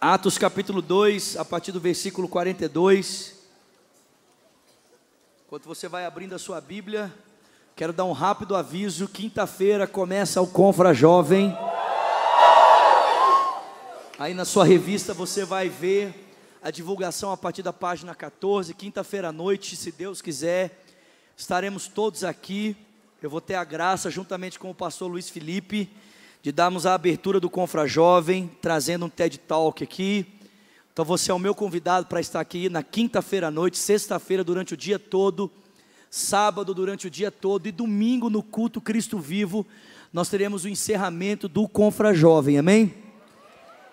Atos capítulo 2, a partir do versículo 42. Enquanto você vai abrindo a sua Bíblia, quero dar um rápido aviso: quinta-feira começa o Confra Jovem. Aí na sua revista você vai ver a divulgação a partir da página 14. Quinta-feira à noite, se Deus quiser, estaremos todos aqui. Eu vou ter a graça, juntamente com o pastor Luiz Felipe, de darmos a abertura do Confra Jovem, trazendo um TED Talk aqui. Então você é o meu convidado para estar aqui na quinta-feira à noite, sexta-feira durante o dia todo, sábado durante o dia todo e domingo no culto Cristo Vivo, nós teremos o encerramento do Confra Jovem, amém?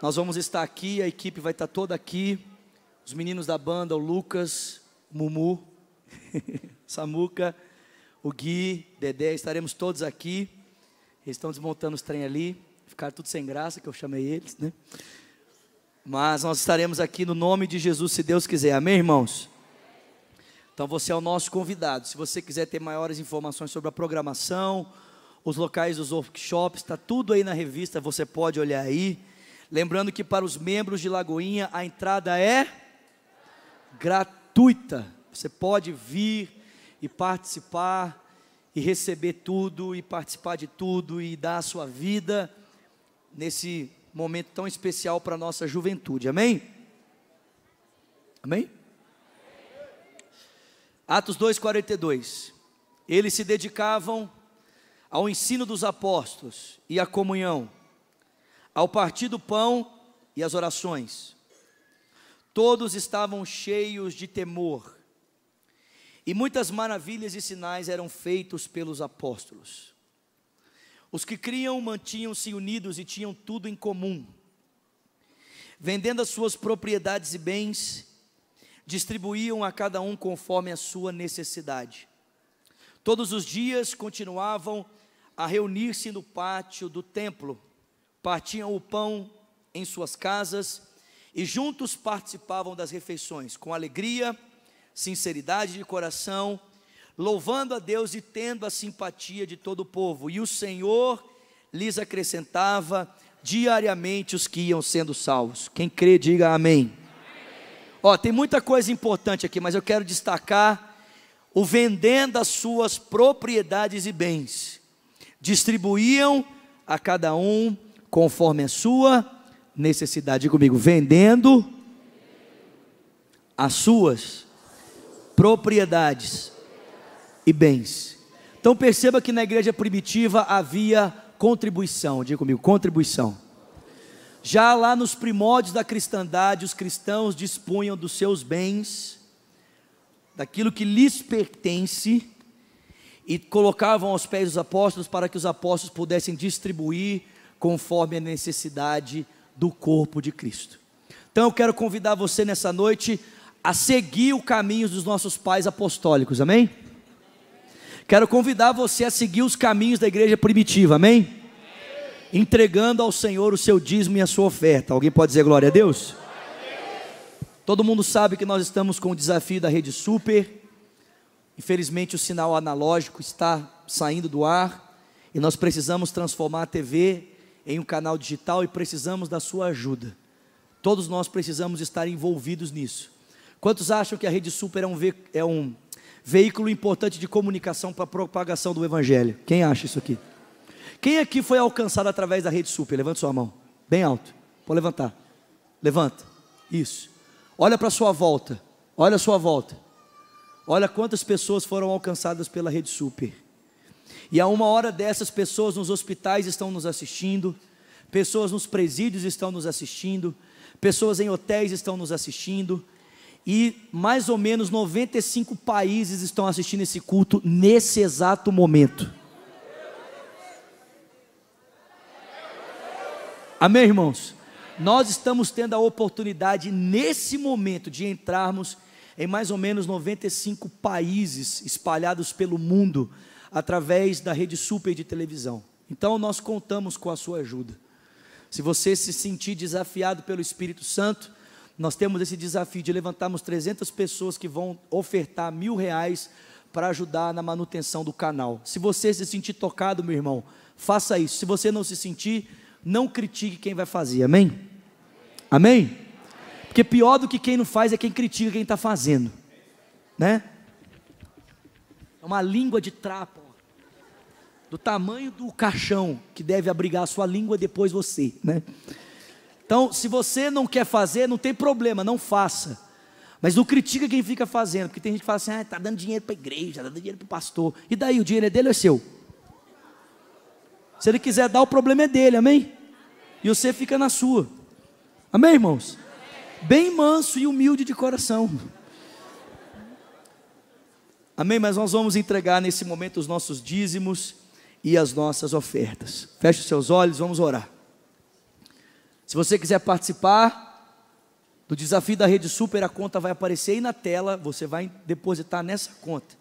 Nós vamos estar aqui, a equipe vai estar toda aqui, os meninos da banda, o Lucas, o Mumu, Samuca, o Gui, Dedé, estaremos todos aqui. Eles estão desmontando os trem ali, ficaram tudo sem graça, que eu chamei eles, né? Mas nós estaremos aqui no nome de Jesus, se Deus quiser. Amém, irmãos? Então você é o nosso convidado. Se você quiser ter maiores informações sobre a programação, os locais dos workshops, está tudo aí na revista, você pode olhar aí. Lembrando que para os membros de Lagoinha a entrada é gratuita. Você pode vir e participar e receber tudo e participar de tudo e dar a sua vida nesse momento tão especial para a nossa juventude. Amém? Amém? Atos 2:42. Eles se dedicavam ao ensino dos apóstolos e à comunhão, ao partir do pão e às orações. Todos estavam cheios de temor e muitas maravilhas e sinais eram feitos pelos apóstolos. Os que criam mantinham-se unidos e tinham tudo em comum, vendendo as suas propriedades e bens, distribuíam a cada um conforme a sua necessidade. Todos os dias continuavam a reunir-se no pátio do templo, partiam o pão em suas casas e juntos participavam das refeições com alegria e sinceridade de coração, louvando a Deus e tendo a simpatia de todo o povo. E o Senhor lhes acrescentava diariamente os que iam sendo salvos. Quem crê, diga amém. Ó, tem muita coisa importante aqui, mas eu quero destacar o vendendo as suas propriedades e bens. Distribuíam a cada um conforme a sua necessidade. Diga comigo, vendendo as suas propriedades e bens. Então perceba que na igreja primitiva havia contribuição, diga comigo, contribuição. Já lá nos primórdios da cristandade, os cristãos dispunham dos seus bens, daquilo que lhes pertence, e colocavam aos pés dos apóstolos para que os apóstolos pudessem distribuir conforme a necessidade do corpo de Cristo. Então eu quero convidar você nessa noite a seguir o caminho dos nossos pais apostólicos, amém? Quero convidar você a seguir os caminhos da igreja primitiva, amém? Entregando ao Senhor o seu dízimo e a sua oferta. Alguém pode dizer glória a Deus? Todo mundo sabe que nós estamos com o desafio da rede super. Infelizmente, o sinal analógico está saindo do ar e nós precisamos transformar a TV em um canal digital e precisamos da sua ajuda. Todos nós precisamos estar envolvidos nisso. Quantos acham que a Rede Super é um, ve é um veículo importante de comunicação para a propagação do Evangelho? Quem acha isso aqui? Quem aqui foi alcançado através da Rede Super? Levanta sua mão, bem alto. Pode levantar. Levanta. Isso. Olha para sua volta. Olha a sua volta. Olha quantas pessoas foram alcançadas pela Rede Super. E a uma hora dessas pessoas nos hospitais estão nos assistindo, pessoas nos presídios estão nos assistindo, pessoas em hotéis estão nos assistindo, e mais ou menos 95 países estão assistindo esse culto nesse exato momento. Amém, irmãos? Nós estamos tendo a oportunidade nesse momento de entrarmos em mais ou menos 95 países espalhados pelo mundo através da rede super de televisão. Então nós contamos com a sua ajuda. Se você se sentir desafiado pelo Espírito Santo, nós temos esse desafio de levantarmos 300 pessoas que vão ofertar mil reais para ajudar na manutenção do canal. Se você se sentir tocado, meu irmão, faça isso. Se você não se sentir, não critique quem vai fazer. Amém? Amém? Porque pior do que quem não faz é quem critica quem está fazendo, né? É uma língua de trapo, do tamanho do caixão que deve abrigar a sua língua depois você, né? Então, se você não quer fazer, não tem problema, não faça. Mas não critica quem fica fazendo, porque tem gente que fala assim: ah, está dando dinheiro para a igreja, está dando dinheiro para o pastor. E daí, o dinheiro é dele ou é seu? Se ele quiser dar, o problema é dele, amém? E você fica na sua. Amém, irmãos? Bem manso e humilde de coração. Amém? Mas nós vamos entregar nesse momento os nossos dízimos e as nossas ofertas. Feche os seus olhos, vamos orar. Se você quiser participar do desafio da Rede Super, a conta vai aparecer aí na tela, você vai depositar nessa conta.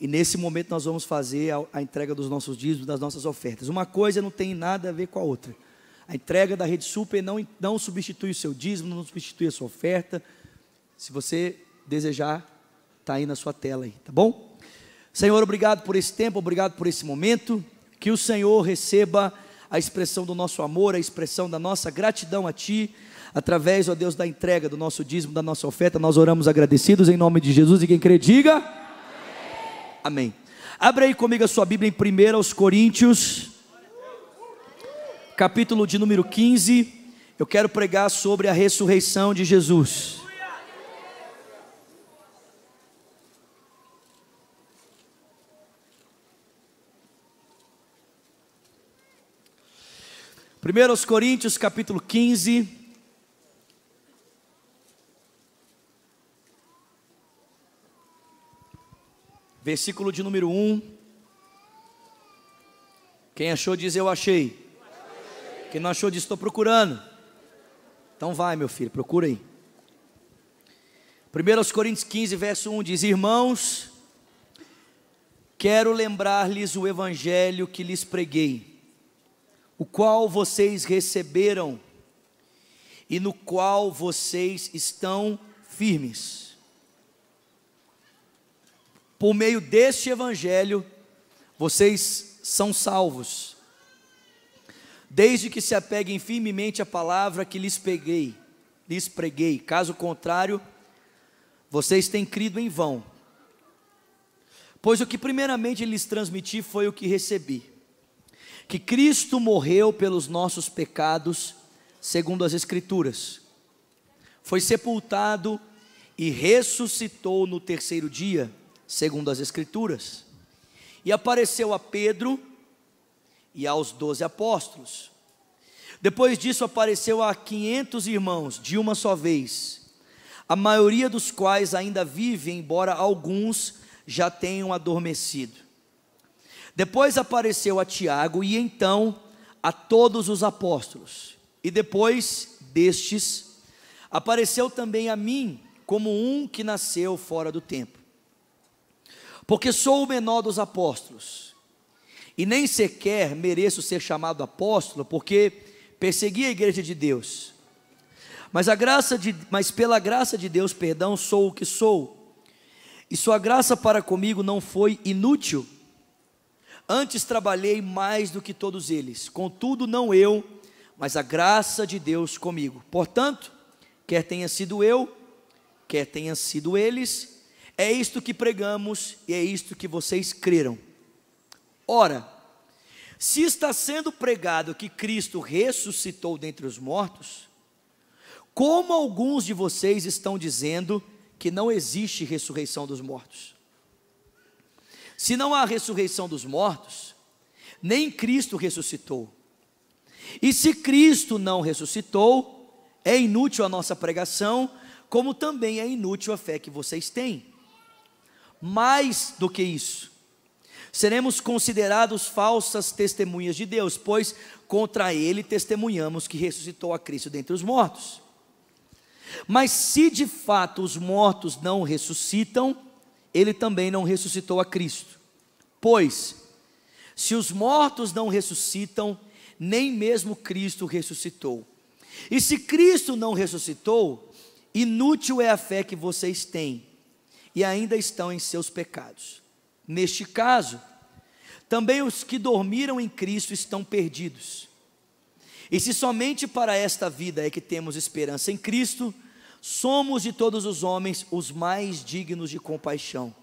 E nesse momento nós vamos fazer a, a entrega dos nossos dízimos, das nossas ofertas. Uma coisa não tem nada a ver com a outra. A entrega da Rede Super não, não substitui o seu dízimo, não substitui a sua oferta. Se você desejar, está aí na sua tela, aí, tá bom? Senhor, obrigado por esse tempo, obrigado por esse momento. Que o Senhor receba a expressão do nosso amor, a expressão da nossa gratidão a Ti, através, ó Deus, da entrega do nosso dízimo, da nossa oferta. Nós oramos agradecidos em nome de Jesus e quem crê, diga. Amém. Amém. Abra aí comigo a sua Bíblia em 1 Coríntios, capítulo de número 15. Eu quero pregar sobre a ressurreição de Jesus. 1 Coríntios capítulo 15. Versículo de número 1. Quem achou diz eu achei. Quem não achou diz estou procurando. Então vai, meu filho, procura aí. 1 Coríntios 15, verso 1 diz: Irmãos, quero lembrar-lhes o evangelho que lhes preguei o qual vocês receberam e no qual vocês estão firmes. Por meio deste evangelho, vocês são salvos, desde que se apeguem firmemente à palavra que lhes peguei, lhes preguei. Caso contrário, vocês têm crido em vão. Pois o que primeiramente lhes transmiti foi o que recebi que Cristo morreu pelos nossos pecados, segundo as Escrituras. Foi sepultado e ressuscitou no terceiro dia, segundo as Escrituras. E apareceu a Pedro e aos doze apóstolos. Depois disso, apareceu a quinhentos irmãos de uma só vez, a maioria dos quais ainda vive, embora alguns já tenham adormecido. Depois apareceu a Tiago e então a todos os apóstolos. E depois destes, apareceu também a mim, como um que nasceu fora do tempo. Porque sou o menor dos apóstolos, e nem sequer mereço ser chamado apóstolo, porque persegui a igreja de Deus. Mas a graça de, mas pela graça de Deus, perdão, sou o que sou. E sua graça para comigo não foi inútil Antes trabalhei mais do que todos eles, contudo, não eu, mas a graça de Deus comigo. Portanto, quer tenha sido eu, quer tenha sido eles, é isto que pregamos e é isto que vocês creram. Ora, se está sendo pregado que Cristo ressuscitou dentre os mortos, como alguns de vocês estão dizendo que não existe ressurreição dos mortos? Se não há ressurreição dos mortos, nem Cristo ressuscitou. E se Cristo não ressuscitou, é inútil a nossa pregação, como também é inútil a fé que vocês têm. Mais do que isso, seremos considerados falsas testemunhas de Deus, pois contra ele testemunhamos que ressuscitou a Cristo dentre os mortos. Mas se de fato os mortos não ressuscitam, ele também não ressuscitou a Cristo. Pois, se os mortos não ressuscitam, nem mesmo Cristo ressuscitou. E se Cristo não ressuscitou, inútil é a fé que vocês têm, e ainda estão em seus pecados. Neste caso, também os que dormiram em Cristo estão perdidos. E se somente para esta vida é que temos esperança em Cristo, somos de todos os homens os mais dignos de compaixão.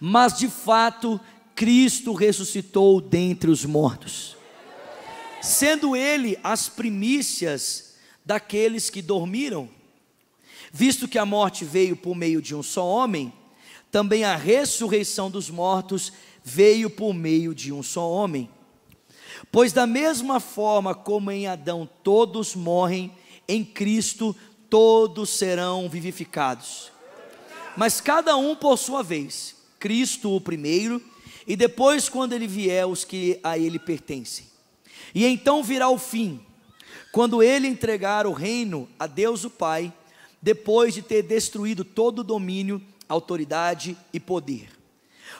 Mas de fato, Cristo ressuscitou dentre os mortos, sendo Ele as primícias daqueles que dormiram. Visto que a morte veio por meio de um só homem, também a ressurreição dos mortos veio por meio de um só homem. Pois da mesma forma como em Adão todos morrem, em Cristo todos serão vivificados. Mas cada um por sua vez, Cristo o primeiro, e depois, quando ele vier, os que a ele pertencem. E então virá o fim, quando ele entregar o reino a Deus o Pai, depois de ter destruído todo o domínio, autoridade e poder.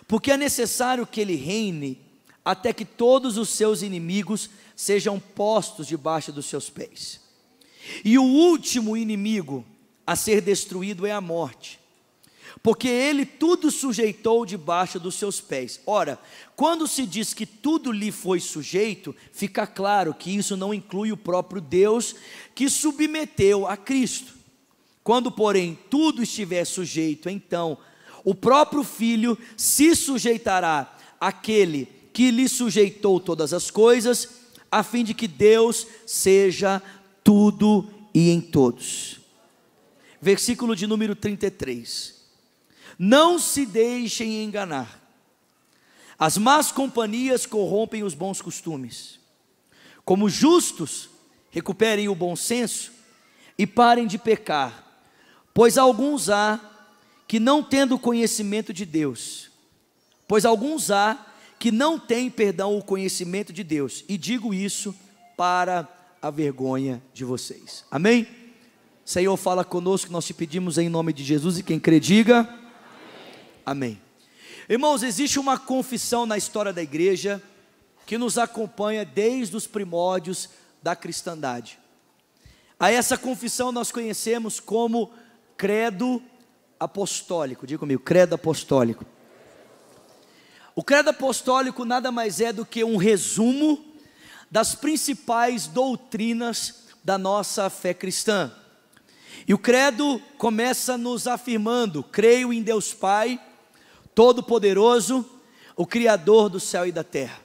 Porque é necessário que ele reine até que todos os seus inimigos sejam postos debaixo dos seus pés. E o último inimigo a ser destruído é a morte, porque ele tudo sujeitou debaixo dos seus pés. Ora, quando se diz que tudo lhe foi sujeito, fica claro que isso não inclui o próprio Deus que submeteu a Cristo. Quando, porém, tudo estiver sujeito, então o próprio filho se sujeitará àquele que lhe sujeitou todas as coisas, a fim de que Deus seja tudo e em todos. Versículo de número 33. Não se deixem enganar. As más companhias corrompem os bons costumes. Como justos, recuperem o bom senso e parem de pecar, pois alguns há que não tendo conhecimento de Deus, pois alguns há que não têm, perdão, o conhecimento de Deus, e digo isso para a vergonha de vocês. Amém? Senhor, fala conosco, nós te pedimos em nome de Jesus e quem crê, diga. Amém. Amém. Irmãos, existe uma confissão na história da igreja que nos acompanha desde os primórdios da cristandade. A essa confissão nós conhecemos como credo apostólico. Diga comigo, credo apostólico. O credo apostólico nada mais é do que um resumo das principais doutrinas da nossa fé cristã. E o credo começa nos afirmando: creio em Deus Pai, Todo-Poderoso, o Criador do céu e da terra.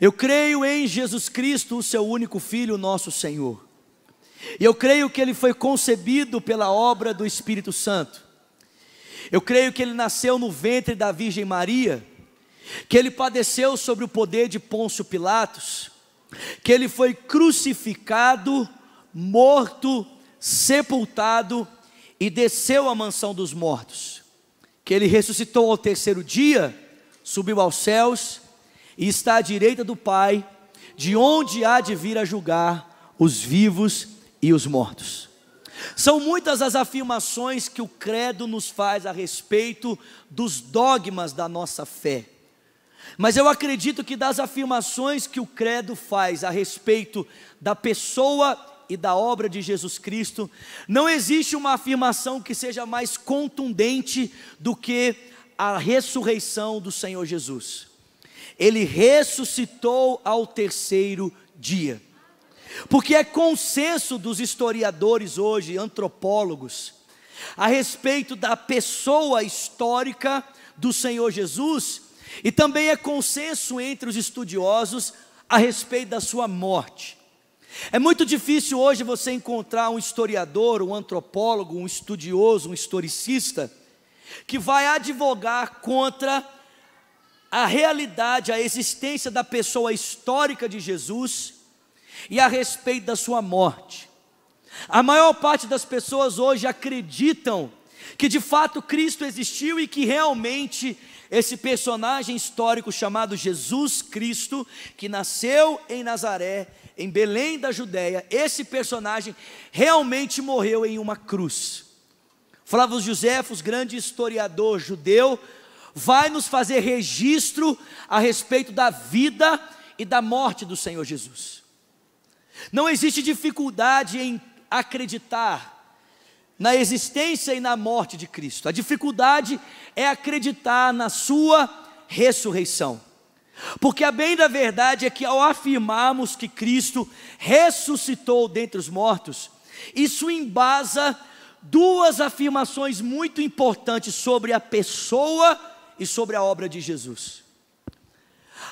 Eu creio em Jesus Cristo, o seu único Filho, nosso Senhor. Eu creio que ele foi concebido pela obra do Espírito Santo. Eu creio que ele nasceu no ventre da Virgem Maria, que ele padeceu sobre o poder de Pôncio Pilatos, que ele foi crucificado, morto, sepultado e desceu à mansão dos mortos, que ele ressuscitou ao terceiro dia, subiu aos céus e está à direita do Pai, de onde há de vir a julgar os vivos e os mortos. São muitas as afirmações que o credo nos faz a respeito dos dogmas da nossa fé. Mas eu acredito que das afirmações que o credo faz a respeito da pessoa e da obra de Jesus Cristo, não existe uma afirmação que seja mais contundente do que a ressurreição do Senhor Jesus. Ele ressuscitou ao terceiro dia. Porque é consenso dos historiadores hoje, antropólogos, a respeito da pessoa histórica do Senhor Jesus e também é consenso entre os estudiosos a respeito da sua morte. É muito difícil hoje você encontrar um historiador, um antropólogo, um estudioso, um historicista que vai advogar contra a realidade, a existência da pessoa histórica de Jesus e a respeito da sua morte. A maior parte das pessoas hoje acreditam que de fato Cristo existiu e que realmente esse personagem histórico chamado Jesus Cristo, que nasceu em Nazaré, em Belém da Judéia, esse personagem realmente morreu em uma cruz. Flávio Josefos, grande historiador judeu, vai nos fazer registro a respeito da vida e da morte do Senhor Jesus. Não existe dificuldade em acreditar na existência e na morte de Cristo. A dificuldade é acreditar na sua ressurreição. Porque a bem da verdade é que ao afirmarmos que Cristo ressuscitou dentre os mortos, isso embasa duas afirmações muito importantes sobre a pessoa e sobre a obra de Jesus.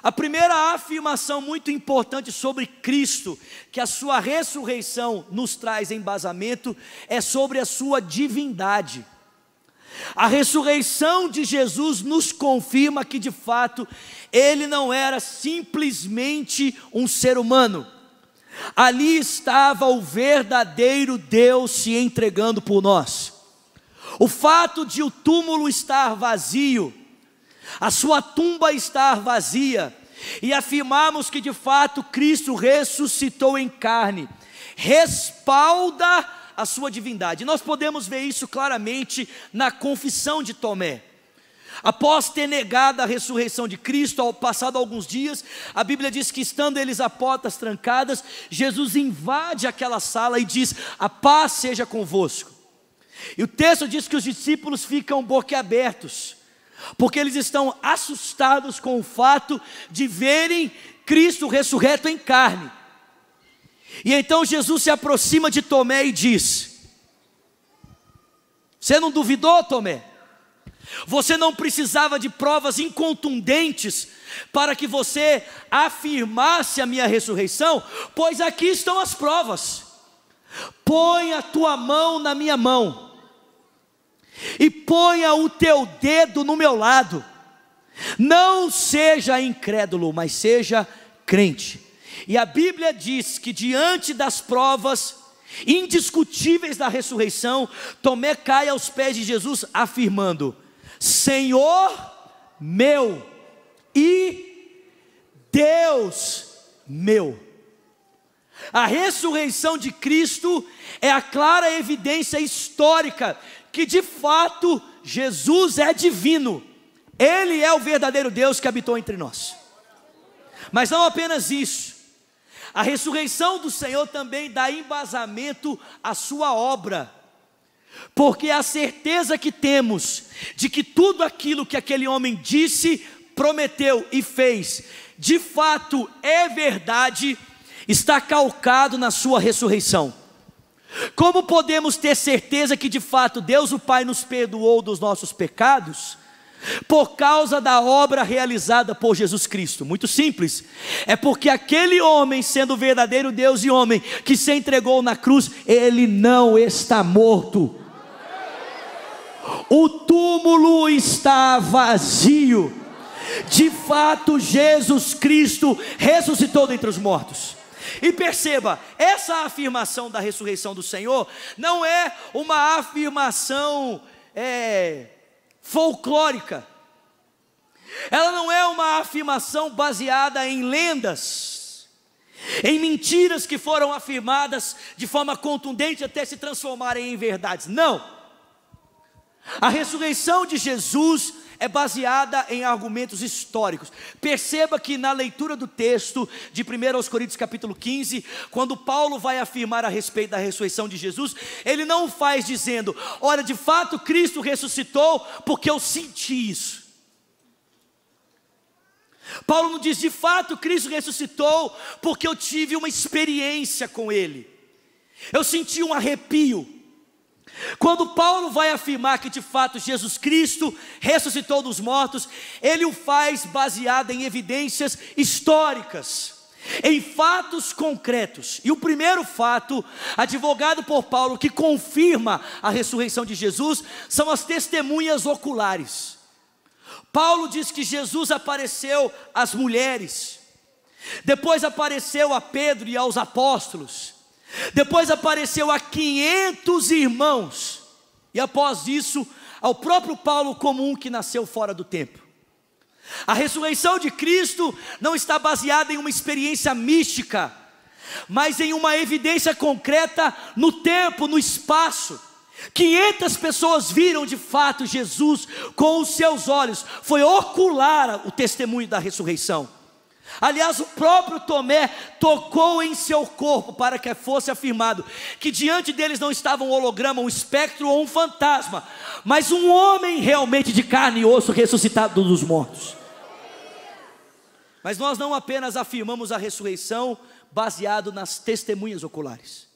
A primeira afirmação muito importante sobre Cristo, que a sua ressurreição nos traz embasamento, é sobre a sua divindade. A ressurreição de Jesus nos confirma que, de fato, ele não era simplesmente um ser humano. Ali estava o verdadeiro Deus se entregando por nós. O fato de o túmulo estar vazio, a sua tumba estar vazia, e afirmarmos que de fato Cristo ressuscitou em carne, respalda a sua divindade. Nós podemos ver isso claramente na confissão de Tomé. Após ter negado a ressurreição de Cristo, ao passado alguns dias, a Bíblia diz que estando eles a portas trancadas, Jesus invade aquela sala e diz: A paz seja convosco. E o texto diz que os discípulos ficam boquiabertos porque eles estão assustados com o fato de verem Cristo ressurreto em carne. E então Jesus se aproxima de Tomé e diz: Você não duvidou, Tomé? Você não precisava de provas incontundentes para que você afirmasse a minha ressurreição, pois aqui estão as provas. Põe a tua mão na minha mão e ponha o teu dedo no meu lado. Não seja incrédulo, mas seja crente. E a Bíblia diz que diante das provas indiscutíveis da ressurreição, Tomé cai aos pés de Jesus, afirmando: Senhor meu e Deus meu. A ressurreição de Cristo é a clara evidência histórica que de fato Jesus é divino, Ele é o verdadeiro Deus que habitou entre nós. Mas não apenas isso, a ressurreição do Senhor também dá embasamento à Sua obra, porque é a certeza que temos de que tudo aquilo que aquele homem disse, prometeu e fez, de fato é verdade, está calcado na Sua ressurreição. Como podemos ter certeza que de fato Deus o Pai nos perdoou dos nossos pecados? Por causa da obra realizada por Jesus Cristo. Muito simples. É porque aquele homem, sendo verdadeiro Deus e homem, que se entregou na cruz, ele não está morto. O túmulo está vazio. De fato, Jesus Cristo ressuscitou dentre os mortos. E perceba, essa afirmação da ressurreição do Senhor não é uma afirmação é, folclórica, ela não é uma afirmação baseada em lendas, em mentiras que foram afirmadas de forma contundente até se transformarem em verdades. Não. A ressurreição de Jesus é baseada em argumentos históricos. Perceba que na leitura do texto de 1 Coríntios capítulo 15, quando Paulo vai afirmar a respeito da ressurreição de Jesus, ele não faz dizendo: "Olha, de fato Cristo ressuscitou porque eu senti isso". Paulo não diz: "De fato Cristo ressuscitou porque eu tive uma experiência com ele". Eu senti um arrepio quando Paulo vai afirmar que de fato Jesus Cristo ressuscitou dos mortos, ele o faz baseado em evidências históricas, em fatos concretos. E o primeiro fato, advogado por Paulo, que confirma a ressurreição de Jesus, são as testemunhas oculares. Paulo diz que Jesus apareceu às mulheres, depois apareceu a Pedro e aos apóstolos. Depois apareceu a 500 irmãos, e após isso, ao próprio Paulo como um que nasceu fora do tempo. A ressurreição de Cristo não está baseada em uma experiência mística, mas em uma evidência concreta no tempo, no espaço. 500 pessoas viram de fato Jesus com os seus olhos, foi ocular o testemunho da ressurreição. Aliás, o próprio Tomé tocou em seu corpo para que fosse afirmado que diante deles não estava um holograma, um espectro ou um fantasma, mas um homem realmente de carne e osso ressuscitado dos mortos. Mas nós não apenas afirmamos a ressurreição baseado nas testemunhas oculares,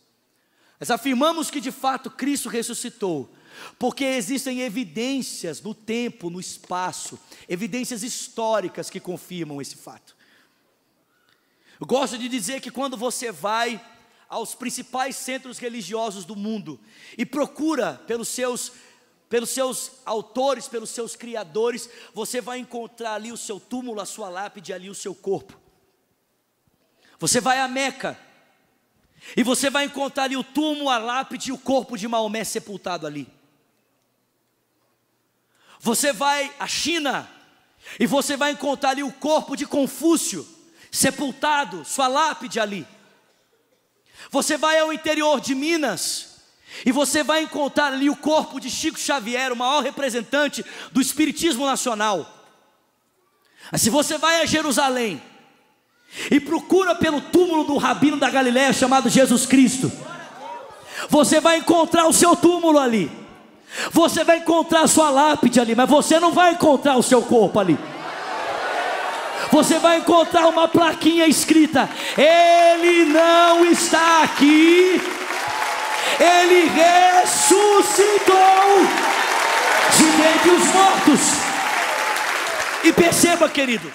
mas afirmamos que de fato Cristo ressuscitou, porque existem evidências no tempo, no espaço, evidências históricas que confirmam esse fato. Eu gosto de dizer que quando você vai aos principais centros religiosos do mundo e procura pelos seus pelos seus autores, pelos seus criadores, você vai encontrar ali o seu túmulo, a sua lápide, ali o seu corpo. Você vai a Meca e você vai encontrar ali o túmulo, a lápide e o corpo de Maomé sepultado ali. Você vai à China e você vai encontrar ali o corpo de Confúcio sepultado, sua lápide ali. Você vai ao interior de Minas e você vai encontrar ali o corpo de Chico Xavier, o maior representante do Espiritismo Nacional. Mas se você vai a Jerusalém e procura pelo túmulo do rabino da Galiléia chamado Jesus Cristo, você vai encontrar o seu túmulo ali. Você vai encontrar a sua lápide ali, mas você não vai encontrar o seu corpo ali você vai encontrar uma plaquinha escrita: Ele não está aqui, Ele ressuscitou de dentre os mortos. E perceba, querido,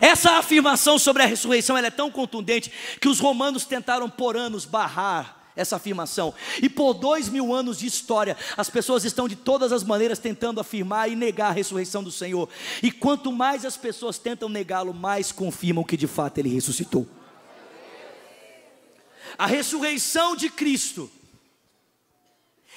essa afirmação sobre a ressurreição é tão contundente que os romanos tentaram por anos barrar essa afirmação. E por dois mil anos de história, as pessoas estão de todas as maneiras tentando afirmar e negar a ressurreição do Senhor. E quanto mais as pessoas tentam negá-lo, mais confirmam que de fato ele ressuscitou. A ressurreição de Cristo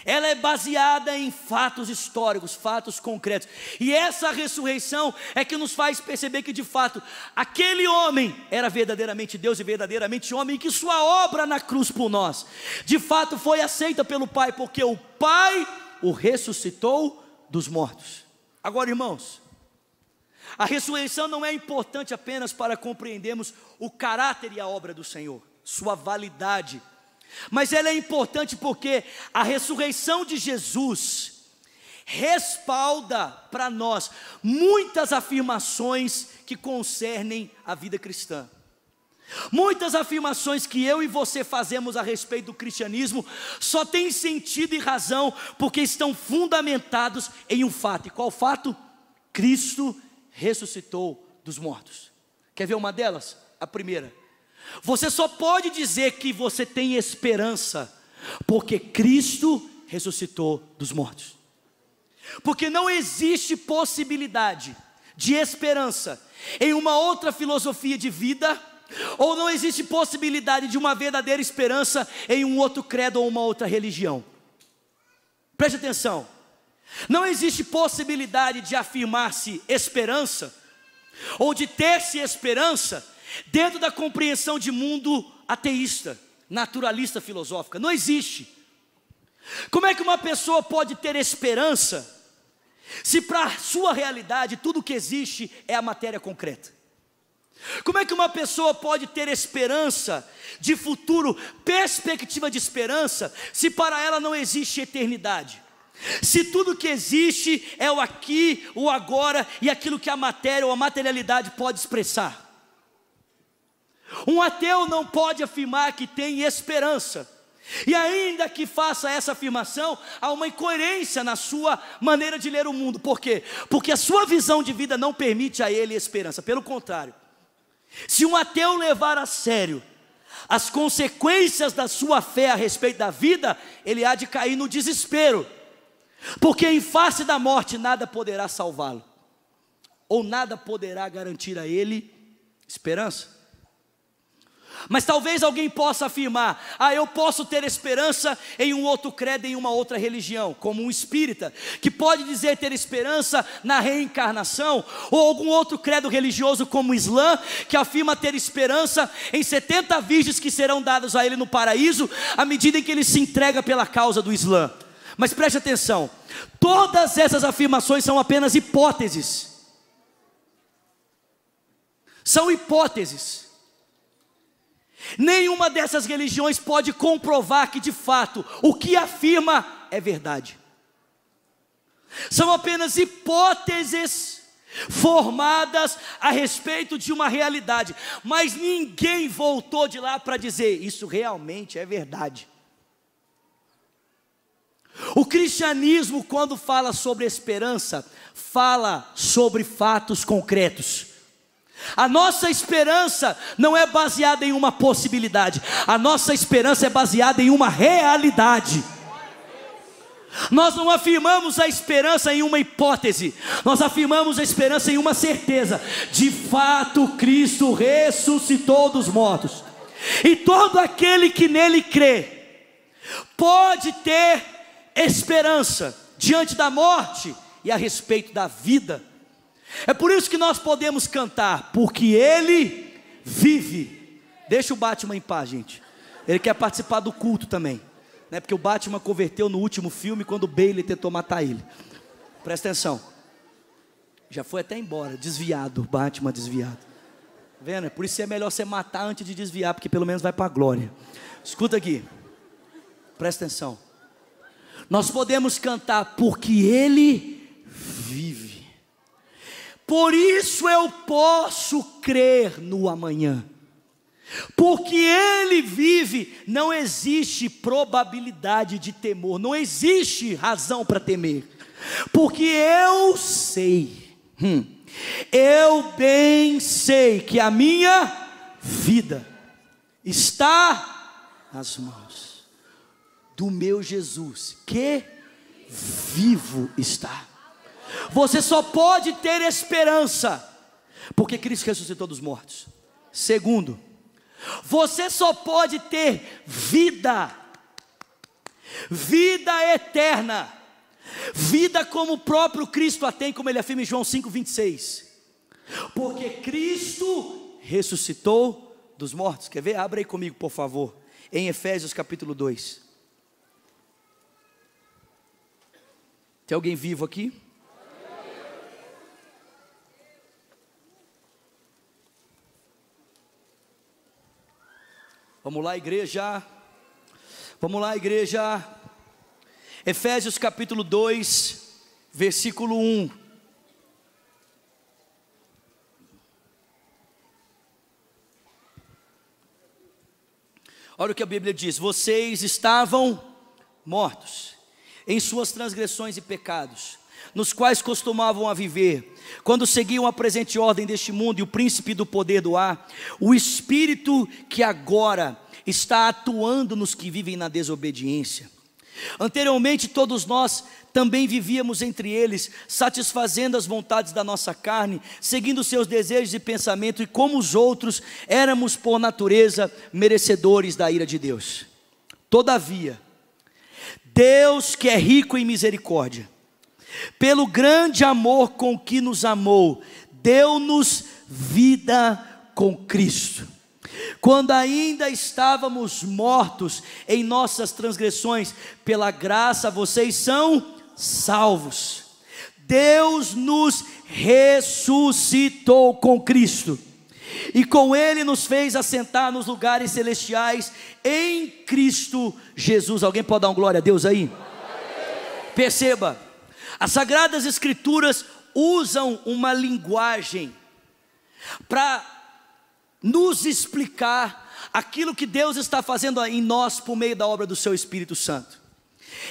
ela é baseada em fatos históricos, fatos concretos. E essa ressurreição é que nos faz perceber que, de fato, aquele homem era verdadeiramente Deus e verdadeiramente homem, e que sua obra na cruz por nós, de fato, foi aceita pelo Pai, porque o Pai o ressuscitou dos mortos. Agora, irmãos, a ressurreição não é importante apenas para compreendermos o caráter e a obra do Senhor, sua validade mas ela é importante porque a ressurreição de Jesus respalda para nós muitas afirmações que concernem a vida cristã. Muitas afirmações que eu e você fazemos a respeito do cristianismo só têm sentido e razão porque estão fundamentados em um fato. E qual fato? Cristo ressuscitou dos mortos. Quer ver uma delas? A primeira. Você só pode dizer que você tem esperança porque Cristo ressuscitou dos mortos. Porque não existe possibilidade de esperança em uma outra filosofia de vida, ou não existe possibilidade de uma verdadeira esperança em um outro credo ou uma outra religião. Preste atenção. Não existe possibilidade de afirmar-se esperança ou de ter-se esperança Dentro da compreensão de mundo ateísta, naturalista filosófica, não existe. Como é que uma pessoa pode ter esperança se para sua realidade tudo que existe é a matéria concreta? Como é que uma pessoa pode ter esperança de futuro, perspectiva de esperança, se para ela não existe eternidade? Se tudo que existe é o aqui, o agora e aquilo que a matéria ou a materialidade pode expressar? Um ateu não pode afirmar que tem esperança. E ainda que faça essa afirmação, há uma incoerência na sua maneira de ler o mundo. Por quê? Porque a sua visão de vida não permite a ele esperança. Pelo contrário, se um ateu levar a sério as consequências da sua fé a respeito da vida, ele há de cair no desespero. Porque em face da morte nada poderá salvá-lo, ou nada poderá garantir a ele esperança. Mas talvez alguém possa afirmar: ah, eu posso ter esperança em um outro credo, em uma outra religião, como um espírita, que pode dizer ter esperança na reencarnação, ou algum outro credo religioso, como o Islã, que afirma ter esperança em 70 virgens que serão dadas a ele no paraíso, à medida em que ele se entrega pela causa do Islã. Mas preste atenção: todas essas afirmações são apenas hipóteses. São hipóteses. Nenhuma dessas religiões pode comprovar que de fato o que afirma é verdade. São apenas hipóteses formadas a respeito de uma realidade, mas ninguém voltou de lá para dizer isso realmente é verdade. O cristianismo, quando fala sobre esperança, fala sobre fatos concretos. A nossa esperança não é baseada em uma possibilidade, a nossa esperança é baseada em uma realidade. Nós não afirmamos a esperança em uma hipótese, nós afirmamos a esperança em uma certeza: de fato, Cristo ressuscitou dos mortos, e todo aquele que nele crê pode ter esperança diante da morte e a respeito da vida é por isso que nós podemos cantar, porque Ele vive. Deixa o Batman em paz, gente. Ele quer participar do culto também. Né? Porque o Batman converteu no último filme quando o Bailey tentou matar ele. Presta atenção. Já foi até embora, desviado, Batman desviado. Tá vendo? É por isso é melhor você matar antes de desviar, porque pelo menos vai para a glória. Escuta aqui. Presta atenção. Nós podemos cantar porque ele vive. Por isso eu posso crer no amanhã. Porque ele vive, não existe probabilidade de temor, não existe razão para temer. Porque eu sei, hum, eu bem sei que a minha vida está nas mãos do meu Jesus, que vivo está. Você só pode ter esperança porque Cristo ressuscitou dos mortos. Segundo, você só pode ter vida, vida eterna, vida como o próprio Cristo a tem, como ele afirma em João 5,26, porque Cristo ressuscitou dos mortos. Quer ver? Abra aí comigo, por favor, em Efésios capítulo 2. Tem alguém vivo aqui? Vamos lá, igreja. Vamos lá, igreja. Efésios capítulo 2, versículo 1. Olha o que a Bíblia diz: vocês estavam mortos em suas transgressões e pecados nos quais costumavam a viver, quando seguiam a presente ordem deste mundo e o príncipe do poder do ar, o espírito que agora está atuando nos que vivem na desobediência. Anteriormente, todos nós também vivíamos entre eles, satisfazendo as vontades da nossa carne, seguindo seus desejos e pensamentos, e como os outros, éramos por natureza merecedores da ira de Deus. Todavia, Deus que é rico em misericórdia, pelo grande amor com que nos amou, deu-nos vida com Cristo. Quando ainda estávamos mortos em nossas transgressões, pela graça vocês são salvos. Deus nos ressuscitou com Cristo. E com Ele nos fez assentar nos lugares celestiais em Cristo Jesus. Alguém pode dar um glória a Deus aí? Perceba, as Sagradas Escrituras usam uma linguagem para nos explicar aquilo que Deus está fazendo em nós por meio da obra do seu Espírito Santo.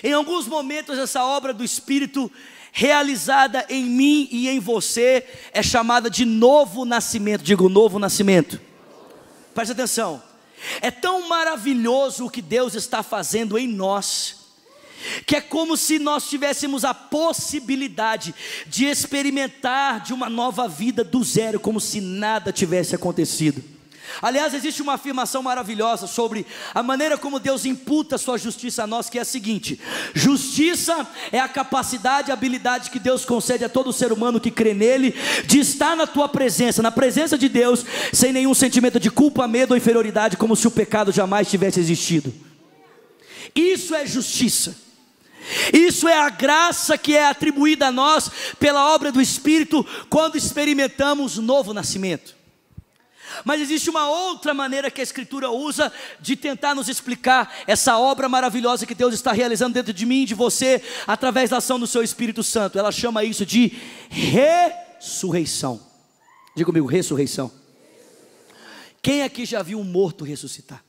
Em alguns momentos, essa obra do Espírito realizada em mim e em você é chamada de novo nascimento. Digo, novo nascimento. Preste atenção. É tão maravilhoso o que Deus está fazendo em nós que é como se nós tivéssemos a possibilidade de experimentar de uma nova vida do zero, como se nada tivesse acontecido. Aliás, existe uma afirmação maravilhosa sobre a maneira como Deus imputa sua justiça a nós, que é a seguinte: justiça é a capacidade e habilidade que Deus concede a todo ser humano que crê nele de estar na tua presença, na presença de Deus, sem nenhum sentimento de culpa, medo ou inferioridade, como se o pecado jamais tivesse existido. Isso é justiça. Isso é a graça que é atribuída a nós pela obra do Espírito quando experimentamos novo nascimento. Mas existe uma outra maneira que a Escritura usa de tentar nos explicar essa obra maravilhosa que Deus está realizando dentro de mim e de você, através da ação do seu Espírito Santo. Ela chama isso de ressurreição. Diga comigo, ressurreição. Quem aqui já viu um morto ressuscitar?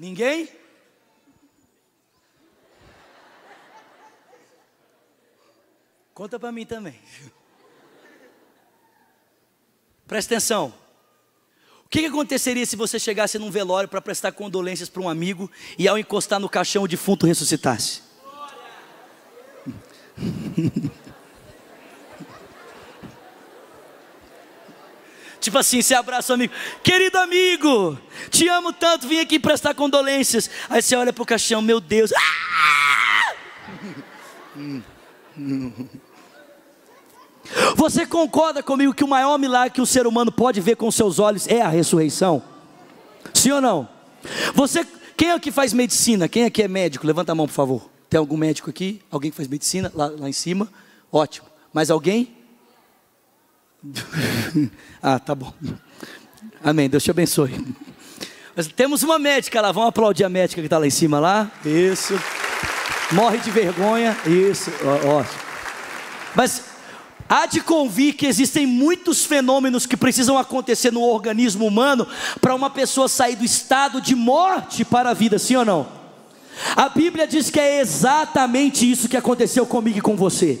Ninguém? Conta para mim também. Presta atenção. O que, que aconteceria se você chegasse num velório para prestar condolências para um amigo e ao encostar no caixão o defunto ressuscitasse? Tipo assim, você abraça o amigo, querido amigo, te amo tanto, vim aqui prestar condolências. Aí você olha pro caixão, meu Deus. Ah! Você concorda comigo que o maior milagre que o ser humano pode ver com seus olhos é a ressurreição? Sim ou não? Você, quem é que faz medicina? Quem aqui é médico? Levanta a mão, por favor. Tem algum médico aqui? Alguém que faz medicina? Lá, lá em cima? Ótimo. Mais alguém? ah, tá bom. Amém. Deus te abençoe. Mas temos uma médica lá, vamos aplaudir a médica que está lá em cima lá. Isso. Morre de vergonha. Isso, ó, ó. Mas há de convir que existem muitos fenômenos que precisam acontecer no organismo humano para uma pessoa sair do estado de morte para a vida, sim ou não? A Bíblia diz que é exatamente isso que aconteceu comigo e com você.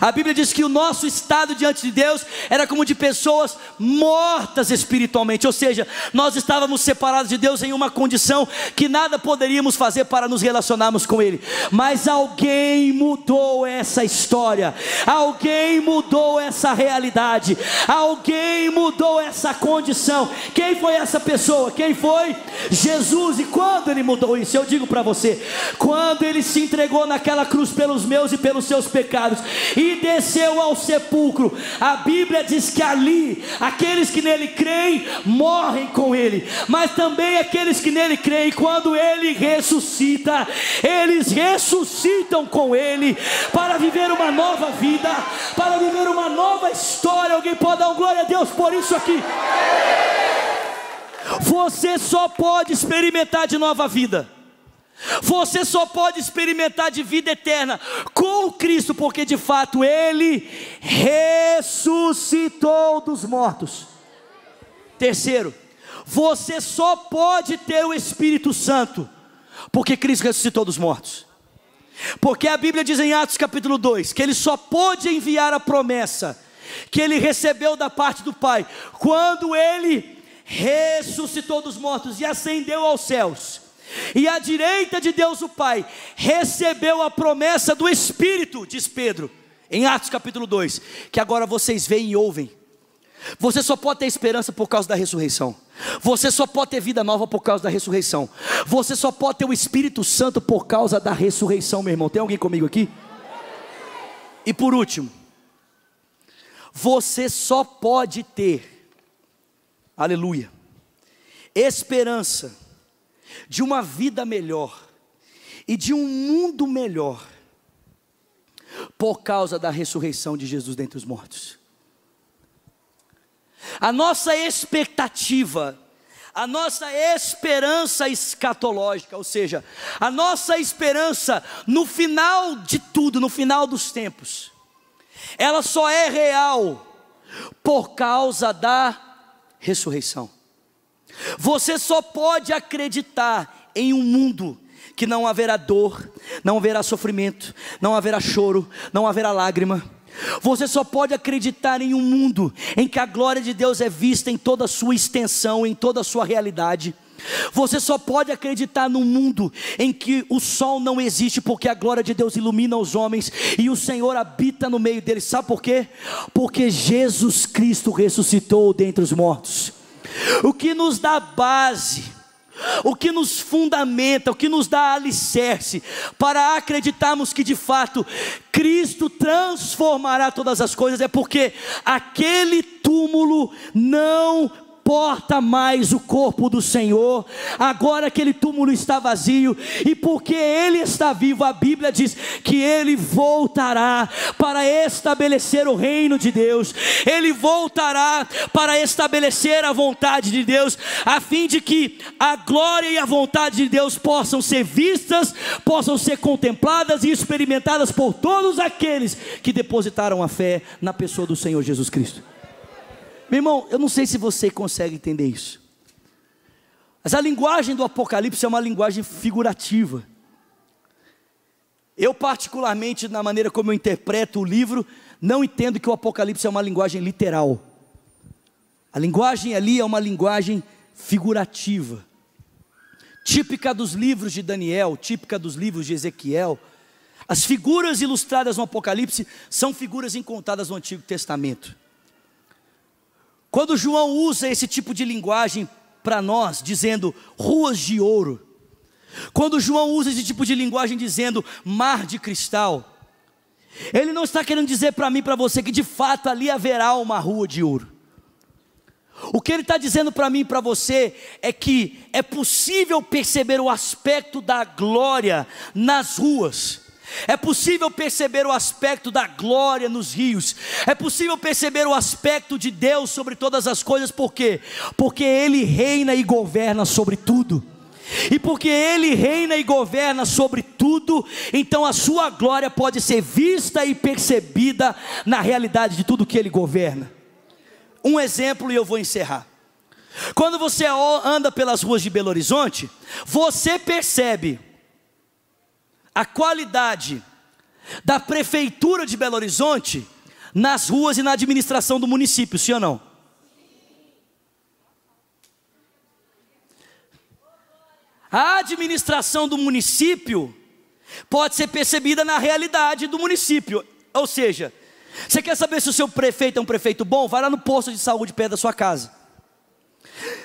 A Bíblia diz que o nosso estado diante de Deus era como de pessoas mortas espiritualmente, ou seja, nós estávamos separados de Deus em uma condição que nada poderíamos fazer para nos relacionarmos com Ele. Mas alguém mudou essa história, alguém mudou essa realidade, alguém mudou essa condição. Quem foi essa pessoa? Quem foi? Jesus. E quando Ele mudou isso? Eu digo para você, quando Ele se entregou naquela cruz pelos meus e pelos seus pecados e desceu ao sepulcro. A Bíblia diz que ali aqueles que nele creem morrem com ele, mas também aqueles que nele creem, quando ele ressuscita, eles ressuscitam com ele para viver uma nova vida, para viver uma nova história. Alguém pode dar um glória a Deus por isso aqui? Você só pode experimentar de nova vida. Você só pode experimentar de vida eterna Cristo, porque de fato ele ressuscitou dos mortos. Terceiro, você só pode ter o Espírito Santo, porque Cristo ressuscitou dos mortos. Porque a Bíblia diz em Atos capítulo 2 que ele só pôde enviar a promessa que ele recebeu da parte do Pai quando ele ressuscitou dos mortos e ascendeu aos céus. E à direita de Deus o Pai, recebeu a promessa do Espírito, diz Pedro, em Atos capítulo 2, que agora vocês veem e ouvem. Você só pode ter esperança por causa da ressurreição. Você só pode ter vida nova por causa da ressurreição. Você só pode ter o Espírito Santo por causa da ressurreição, meu irmão. Tem alguém comigo aqui? E por último, você só pode ter, aleluia, esperança de uma vida melhor e de um mundo melhor por causa da ressurreição de Jesus dentre os mortos. A nossa expectativa, a nossa esperança escatológica, ou seja, a nossa esperança no final de tudo, no final dos tempos, ela só é real por causa da ressurreição. Você só pode acreditar em um mundo que não haverá dor, não haverá sofrimento, não haverá choro, não haverá lágrima. Você só pode acreditar em um mundo em que a glória de Deus é vista em toda a sua extensão, em toda a sua realidade. Você só pode acreditar num mundo em que o sol não existe, porque a glória de Deus ilumina os homens e o Senhor habita no meio deles. Sabe por quê? Porque Jesus Cristo ressuscitou dentre os mortos. O que nos dá base, o que nos fundamenta, o que nos dá alicerce para acreditarmos que de fato Cristo transformará todas as coisas, é porque aquele túmulo não Importa mais o corpo do Senhor, agora aquele túmulo está vazio, e porque ele está vivo, a Bíblia diz que ele voltará para estabelecer o reino de Deus, ele voltará para estabelecer a vontade de Deus, a fim de que a glória e a vontade de Deus possam ser vistas, possam ser contempladas e experimentadas por todos aqueles que depositaram a fé na pessoa do Senhor Jesus Cristo. Meu irmão, eu não sei se você consegue entender isso. Mas a linguagem do Apocalipse é uma linguagem figurativa. Eu, particularmente, na maneira como eu interpreto o livro, não entendo que o Apocalipse é uma linguagem literal. A linguagem ali é uma linguagem figurativa, típica dos livros de Daniel, típica dos livros de Ezequiel. As figuras ilustradas no Apocalipse são figuras encontradas no Antigo Testamento. Quando João usa esse tipo de linguagem para nós, dizendo ruas de ouro, quando João usa esse tipo de linguagem dizendo mar de cristal, ele não está querendo dizer para mim, para você, que de fato ali haverá uma rua de ouro. O que ele está dizendo para mim e para você é que é possível perceber o aspecto da glória nas ruas é possível perceber o aspecto da glória nos rios. É possível perceber o aspecto de Deus sobre todas as coisas, por quê? Porque ele reina e governa sobre tudo. E porque ele reina e governa sobre tudo, então a sua glória pode ser vista e percebida na realidade de tudo que ele governa. Um exemplo e eu vou encerrar. Quando você anda pelas ruas de Belo Horizonte, você percebe a qualidade da prefeitura de Belo Horizonte nas ruas e na administração do município, sim ou não? A administração do município pode ser percebida na realidade do município. Ou seja, você quer saber se o seu prefeito é um prefeito bom? Vai lá no posto de saúde perto da sua casa.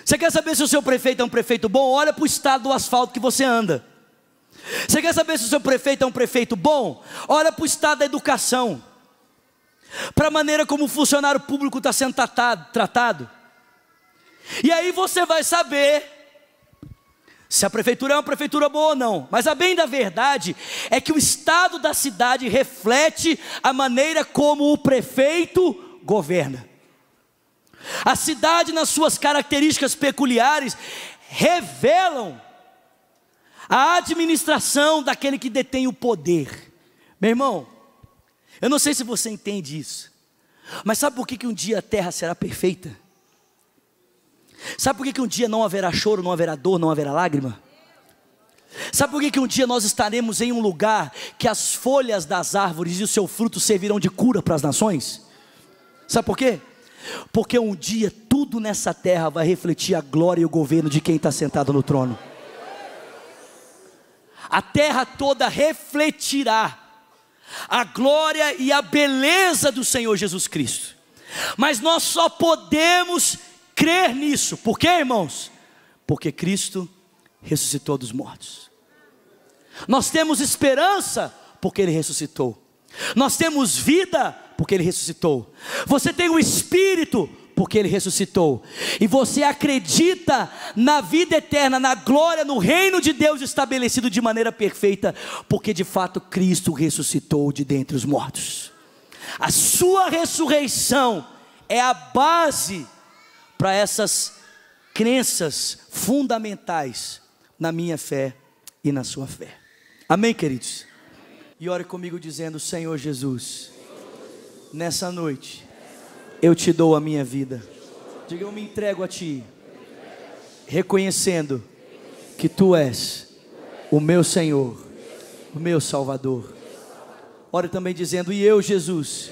Você quer saber se o seu prefeito é um prefeito bom? Olha para o estado do asfalto que você anda. Você quer saber se o seu prefeito é um prefeito bom? Olha para o estado da educação, para a maneira como o funcionário público está sendo tratado, tratado. E aí você vai saber se a prefeitura é uma prefeitura boa ou não. Mas a bem da verdade é que o estado da cidade reflete a maneira como o prefeito governa. A cidade, nas suas características peculiares, revelam a administração daquele que detém o poder. Meu irmão, eu não sei se você entende isso, mas sabe por que, que um dia a terra será perfeita? Sabe por que, que um dia não haverá choro, não haverá dor, não haverá lágrima? Sabe por que, que um dia nós estaremos em um lugar que as folhas das árvores e o seu fruto servirão de cura para as nações? Sabe por quê? Porque um dia tudo nessa terra vai refletir a glória e o governo de quem está sentado no trono a terra toda refletirá a glória e a beleza do Senhor Jesus Cristo. Mas nós só podemos crer nisso, por quê, irmãos? Porque Cristo ressuscitou dos mortos. Nós temos esperança porque Ele ressuscitou. Nós temos vida porque Ele ressuscitou. Você tem o Espírito porque ele ressuscitou. E você acredita na vida eterna, na glória, no reino de Deus estabelecido de maneira perfeita, porque de fato Cristo ressuscitou de dentre os mortos. A sua ressurreição é a base para essas crenças fundamentais na minha fé e na sua fé. Amém, queridos? E ore comigo dizendo: Senhor Jesus, nessa noite eu te dou a minha vida. Diga, eu me entrego a ti, reconhecendo que tu és o meu Senhor, o meu Salvador. Ore também dizendo, e eu, Jesus,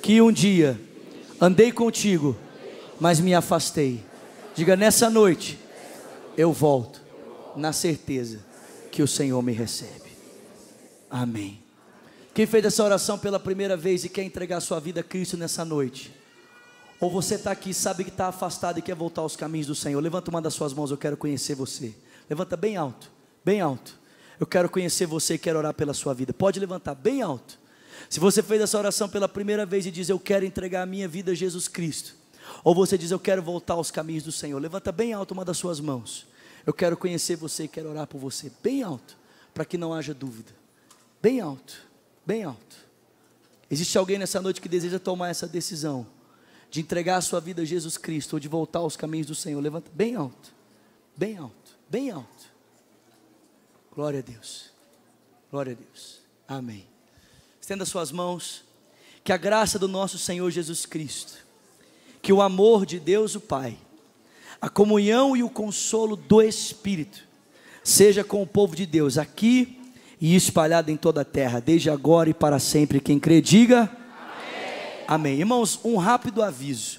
que um dia andei contigo, mas me afastei. Diga, nessa noite eu volto, na certeza que o Senhor me recebe. Amém. Quem fez essa oração pela primeira vez e quer entregar sua vida a Cristo nessa noite? Ou você está aqui, sabe que está afastado e quer voltar aos caminhos do Senhor? Levanta uma das suas mãos, eu quero conhecer você. Levanta bem alto, bem alto. Eu quero conhecer você e quero orar pela sua vida. Pode levantar bem alto. Se você fez essa oração pela primeira vez e diz, Eu quero entregar a minha vida a Jesus Cristo. Ou você diz, Eu quero voltar aos caminhos do Senhor. Levanta bem alto uma das suas mãos. Eu quero conhecer você e quero orar por você. Bem alto, para que não haja dúvida. Bem alto, bem alto. Existe alguém nessa noite que deseja tomar essa decisão? de entregar a sua vida a Jesus Cristo, ou de voltar aos caminhos do Senhor, levanta bem alto, bem alto, bem alto. Glória a Deus, glória a Deus, amém. Estenda suas mãos, que a graça do nosso Senhor Jesus Cristo, que o amor de Deus o Pai, a comunhão e o consolo do Espírito, seja com o povo de Deus aqui e espalhado em toda a terra, desde agora e para sempre. Quem crê, diga. Amém. Irmãos, um rápido aviso.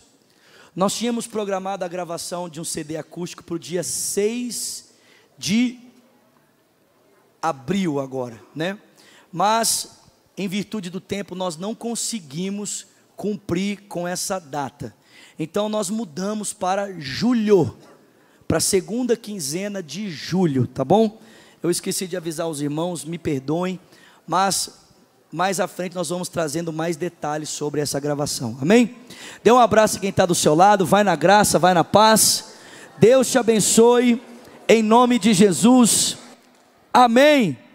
Nós tínhamos programado a gravação de um CD acústico para o dia 6 de abril agora, né? Mas, em virtude do tempo, nós não conseguimos cumprir com essa data. Então, nós mudamos para julho, para a segunda quinzena de julho, tá bom? Eu esqueci de avisar os irmãos, me perdoem, mas mais à frente nós vamos trazendo mais detalhes sobre essa gravação. Amém? Dê um abraço a quem está do seu lado, vai na graça, vai na paz. Deus te abençoe, em nome de Jesus. Amém.